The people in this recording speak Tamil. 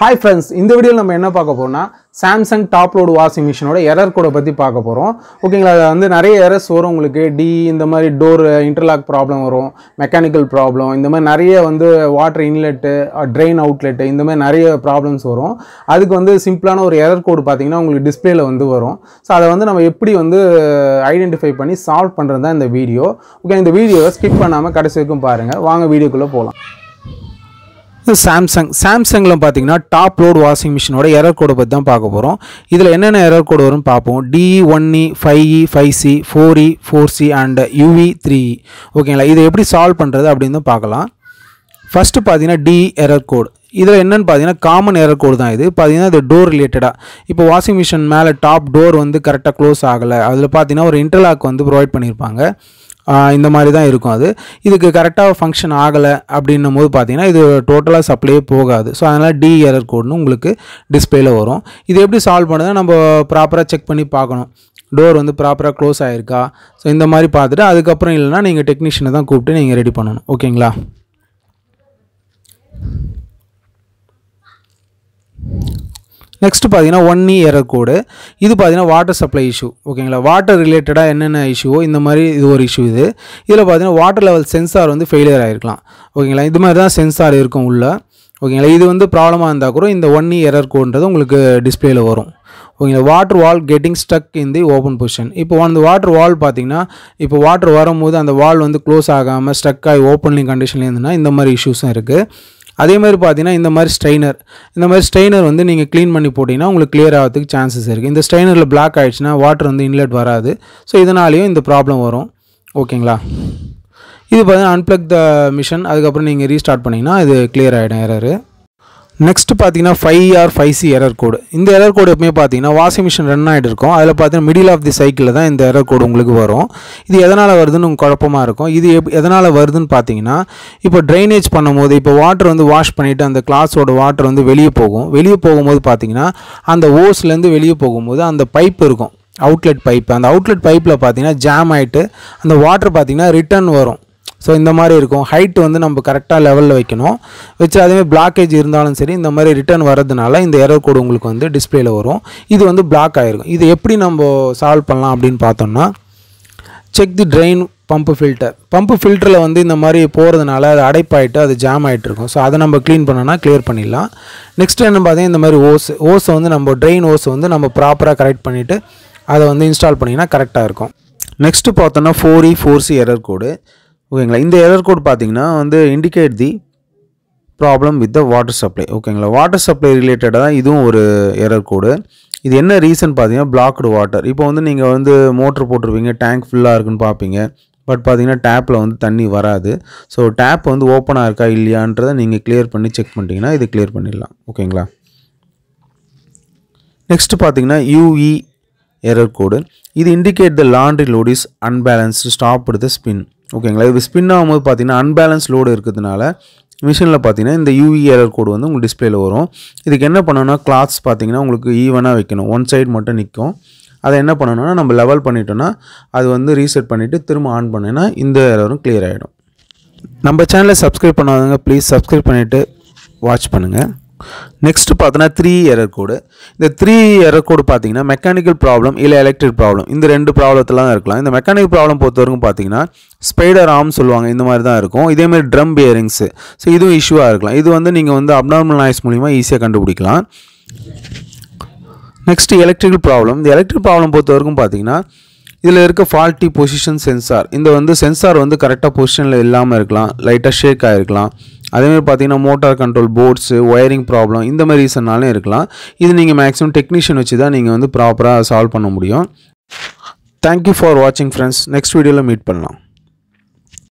ஹாய் ஃப்ரெண்ட்ஸ் இந்த வீடியோவில் நம்ம என்ன பார்க்க போகிறோம்னா சாம்சங் டாப் லோடு வாஷிங் மிஷினோட எரர் கோடை பற்றி பார்க்க போகிறோம் ஓகேங்களா அதில் வந்து நிறைய எரர்ஸ் வரும் உங்களுக்கு டி இந்த மாதிரி டோர் இன்டர்லாக் ப்ராப்ளம் வரும் மெக்கானிக்கல் ப்ராப்ளம் இந்த மாதிரி நிறைய வந்து வாட்டர் இன்லெட்டு ட்ரெயின் அவுட்லெட்டு இந்த மாதிரி நிறைய ப்ராப்ளம்ஸ் வரும் அதுக்கு வந்து சிம்பிளான ஒரு எரர் கோடு பார்த்தீங்கன்னா உங்களுக்கு டிஸ்பிளேயில் வந்து வரும் ஸோ அதை வந்து நம்ம எப்படி வந்து ஐடென்டிஃபை uh, பண்ணி சால்வ் பண்ணுறது தான் இந்த வீடியோ ஓகே இந்த வீடியோவை ஸ்கிப் பண்ணாமல் கடைசி வரைக்கும் பாருங்கள் வாங்க வீடியோக்குள்ளே போகலாம் இது சாம்சங் சாம்சங்கில் பார்த்தீங்கன்னா டாப் லோட் வாஷிங் மிஷினோட எரர் கோடை பற்றி தான் பார்க்க போகிறோம் இதில் என்னென்ன எரர் கோடு வரும்னு பார்ப்போம் DE one E five E five C four E four C and UV three ஓகேங்களா இதை எப்படி சால்வ் பண்ணுறது அப்படின்னு பார்க்கலாம் ஃபஸ்ட்டு பார்த்தீங்கன்னா டிஇ எரர் கோடு இதில் என்னென்னு பார்த்தீங்கன்னா காமன் எரர் கோடு தான் இது பார்த்தீங்கன்னா இது டோர் ரிலேட்டடாக இப்போ வாஷிங் மிஷின் மேலே டாப் டோர் வந்து கரெக்டாக க்ளோஸ் ஆகலை அதில் பார்த்தீங்கன்னா ஒரு இன்டர்லாக் வந்து ப்ரொவைட் பண்ணியிருப்பாங்க இந்த மாதிரி தான் இருக்கும் அது இதுக்கு கரெக்டாக ஃபங்க்ஷன் ஆகலை அப்படின்னும் போது பார்த்தீங்கன்னா இது டோட்டலாக சப்ளையே போகாது ஸோ அதனால் டி எரர் கோடுன்னு உங்களுக்கு டிஸ்பிளேல வரும் இது எப்படி சால்வ் பண்ணுறதுனா நம்ம ப்ராப்பராக செக் பண்ணி பார்க்கணும் டோர் வந்து ப்ராப்பராக க்ளோஸ் ஆகிருக்கா ஸோ இந்த மாதிரி பார்த்துட்டு அதுக்கப்புறம் இல்லைனா நீங்கள் டெக்னீஷியனை தான் கூப்பிட்டு நீங்கள் ரெடி பண்ணணும் ஓகேங்களா நெக்ஸ்ட் பார்த்தீங்கன்னா ஒன் இ எரர் கோடு இது பார்த்தீங்கன்னா வாட்டர் சப்ளை இஷ்யூ ஓகேங்களா வாட்டர் ரிலேட்டடாக என்னென்ன இஷ்யூவோ இந்த மாதிரி இது ஒரு இஷ்யூ இது இதில் பார்த்தீங்கன்னா வாட்டர் லெவல் சென்சார் வந்து ஃபெயிலியர் ஆகிருக்கலாம் ஓகேங்களா இது மாதிரி தான் சென்சார் இருக்கும் உள்ள ஓகேங்களா இது வந்து ப்ராப்ளமாக இருந்தால் கூட இந்த ஒன் இ எரர் கோடுன்றது உங்களுக்கு டிஸ்பிளேல வரும் ஓகேங்களா water valve getting stuck in the open position இப்போ அந்த வாட்டர் வால் பார்த்தீங்கன்னா இப்போ வாட்டர் வரும்போது அந்த வால் வந்து க்ளோஸ் ஆகாமல் ஸ்டக் ஆகி ஓப்பன்லிங் கண்டிஷன்லேருந்துன்னா இந்த மாதிரி இஷ்யூஸும் இருக்குது அதே மாதிரி பார்த்தீங்கன்னா இந்த மாதிரி ஸ்ட்ரைனர் இந்த மாதிரி ஸ்ட்ரைனர் வந்து நீங்கள் க்ளீன் பண்ணி போட்டிங்கன்னா உங்களுக்கு கிளியர் ஆகிறதுக்கு சான்சஸ் இருக்குது இந்த ஸ்ட்ரைனரில் பிளாக் ஆகிடுச்சுன்னா வாட்டர் வந்து இன்லெட் வராது ஸோ இதனாலேயும் இந்த ப்ராப்ளம் வரும் ஓகேங்களா இது பார்த்தீங்கன்னா அன்பிளக் த மிஷன் அதுக்கப்புறம் நீங்கள் ரீஸ்டார்ட் பண்ணிங்கன்னா இது கிளியர் ஆகிடும் எரரு நெக்ஸ்ட்டு பார்த்தீங்கன்னா five R five C error code இந்த எரர் கோடு எப்பவுமே பார்த்தீங்கன்னா வாஷிங் மிஷின் ரன் ஆகிட்டு இருக்கும் அதில் பார்த்தீங்கன்னா மிடில் ஆஃப் தி சைக்கிளில் தான் இந்த எரர் கோடு உங்களுக்கு வரும் இது எதனால் வருதுன்னு உங்களுக்கு குழப்பமாக இருக்கும் இது எப் எதனால் வருதுன்னு பார்த்தீங்கன்னா இப்போ ட்ரைனேஜ் பண்ணும்போது இப்போ வாட்டர் வந்து வாஷ் பண்ணிவிட்டு அந்த கிளாஸோட வாட்டர் வந்து வெளியே போகும் வெளியே போகும்போது பார்த்தீங்கன்னா அந்த ஓஸ்லேருந்து வெளியே போகும்போது அந்த பைப் இருக்கும் அவுட்லெட் பைப் அந்த அவுட்லெட் பைப்பில் பார்த்தீங்கன்னா ஜாம் ஆகிட்டு அந்த வாட்டர் பார்த்தீங்கன்னா ரிட்டர்ன் வரும் ஸோ இந்த மாதிரி இருக்கும் ஹைட் வந்து நம்ம கரெக்டாக லெவலில் வைக்கணும் வச்சு அதுவே பிளாக்கேஜ் இருந்தாலும் சரி இந்த மாதிரி ரிட்டர்ன் வரதுனால இந்த எரர் கோடு உங்களுக்கு வந்து டிஸ்பிளேல வரும் இது வந்து பிளாக் ஆகிருக்கும் இது எப்படி நம்ம சால்வ் பண்ணலாம் அப்படின்னு பார்த்தோம்னா check the drain pump filter pump ஃபில்டரில் வந்து இந்த மாதிரி போகிறதுனால அது அடைப்பாயிட்டு அது ஜாம் ஆகிட்டு இருக்கும் ஸோ அதை நம்ம க்ளீன் பண்ணோன்னா கிளியர் பண்ணிடலாம் நெக்ஸ்ட் என்ன பார்த்தீங்கன்னா இந்த மாதிரி ஓஸ் ஓஸை வந்து நம்ம ட்ரெயின் ஓஸ் வந்து நம்ம ப்ராப்பராக கரெக்ட் பண்ணிவிட்டு அதை வந்து இன்ஸ்டால் பண்ணிங்கன்னா கரெக்டாக இருக்கும் நெக்ஸ்ட்டு பார்த்தோன்னா four E four C error code ஓகேங்களா இந்த எரர் கோட் பார்த்தீங்கன்னா வந்து indicate the problem with the water supply ஓகேங்களா வாட்டர் சப்ளை ரிலேட்டடாக தான் இதுவும் ஒரு எரர் கோடு இது என்ன ரீசன் பார்த்தீங்கன்னா பிளாக்டு வாட்டர் இப்போ வந்து நீங்கள் வந்து மோட்ரு போட்டிருப்பீங்க டேங்க் ஃபுல்லாக இருக்குன்னு பார்ப்பீங்க பட் பார்த்தீங்கன்னா டேப்பில் வந்து தண்ணி வராது ஸோ டேப் வந்து ஓப்பனாக இருக்கா இல்லையான்றதை நீங்கள் கிளியர் பண்ணி செக் பண்ணிட்டீங்கன்னா இது கிளியர் பண்ணிடலாம் ஓகேங்களா நெக்ஸ்ட் பார்த்தீங்கன்னா யூஇ எரர் e கோடு இது indicate the laundry load is unbalanced stop the spin ஓகேங்களா இது ஸ்பின் ஆகும்போது பார்த்தீங்கன்னா அன்பேலன்ஸ் லோடு இருக்கிறதுனால மிஷினில் பார்த்தீங்கன்னா இந்த யூவி ஏரர் கோடு வந்து உங்களுக்கு டிஸ்பிளேல வரும் இதுக்கு என்ன பண்ணணும்னா கிளாத்ஸ் பார்த்தீங்கன்னா உங்களுக்கு ஈவனாக வைக்கணும் ஒன் சைட் மட்டும் நிற்கும் அதை என்ன பண்ணணும்னா நம்ம லெவல் பண்ணிட்டோன்னா அது வந்து ரீசெட் பண்ணிவிட்டு திரும்ப ஆன் பண்ணிங்கன்னா இந்த ஏரரும் கிளியர் ஆகிடும் நம்ம சேனலை சப்ஸ்கிரைப் பண்ணாதவங்க ப்ளீஸ் சப்ஸ்கிரைப் பண்ணிவிட்டு வாட்ச் பண்ணுங்கள் நெக்ஸ்ட்டு பார்த்தீங்கன்னா த்ரீ எரர் கோடு இந்த த்ரீ எரர் கோடு பார்த்தீங்கன்னா மெக்கானிக்கல் ப்ராப்ளம் இல்லை எலக்ட்ரிக் ப்ராப்ளம் இந்த ரெண்டு ப்ராப்ளத்தில் தான் இருக்கலாம் இந்த மெக்கானிக்கல் ப்ராப்ளம் பொறுத்தவரைக்கும் பார்த்தீங்கன்னா ஸ்பைடர் ஆம் சொல்லுவாங்க இந்த மாதிரி தான் இருக்கும் இதேமாதிரி ட்ரம் பியரிங்ஸு ஸோ இதுவும் இஷ்யூவாக இருக்கலாம் இது வந்து நீங்கள் வந்து அப்நார்மல் நாய்ஸ் மூலிமா ஈஸியாக கண்டுபிடிக்கலாம் நெக்ஸ்ட் எலக்ட்ரிக்கல் ப்ராப்ளம் இந்த எலக்ட்ரிக் ப்ராப்ளம் பொறுத்தவரைக்கும் பார்த்தீங்கன்னா இதில் இருக்க ஃபால்ட்டி பொசிஷன் சென்சார் இந்த வந்து சென்சார் வந்து கரெக்டாக பொசிஷனில் இல்லாமல் இருக்கலாம் லைட்டாக ஷேக் ஆகிருக்கலாம் அதேமாதிரி பார்த்தீங்கன்னா motor control boards wiring problem இந்த மாதிரி ரீசன்னாலும் இருக்கலாம் இது நீங்கள் மேக்ஸிமம் டெக்னீஷியன் வச்சு தான் நீங்கள் வந்து ப்ராப்பராக சால்வ் பண்ண முடியும் தேங்க்யூ ஃபார் வாட்சிங் ஃப்ரெண்ட்ஸ் நெக்ஸ்ட் வீடியோவில் மீட் பண்ணலாம்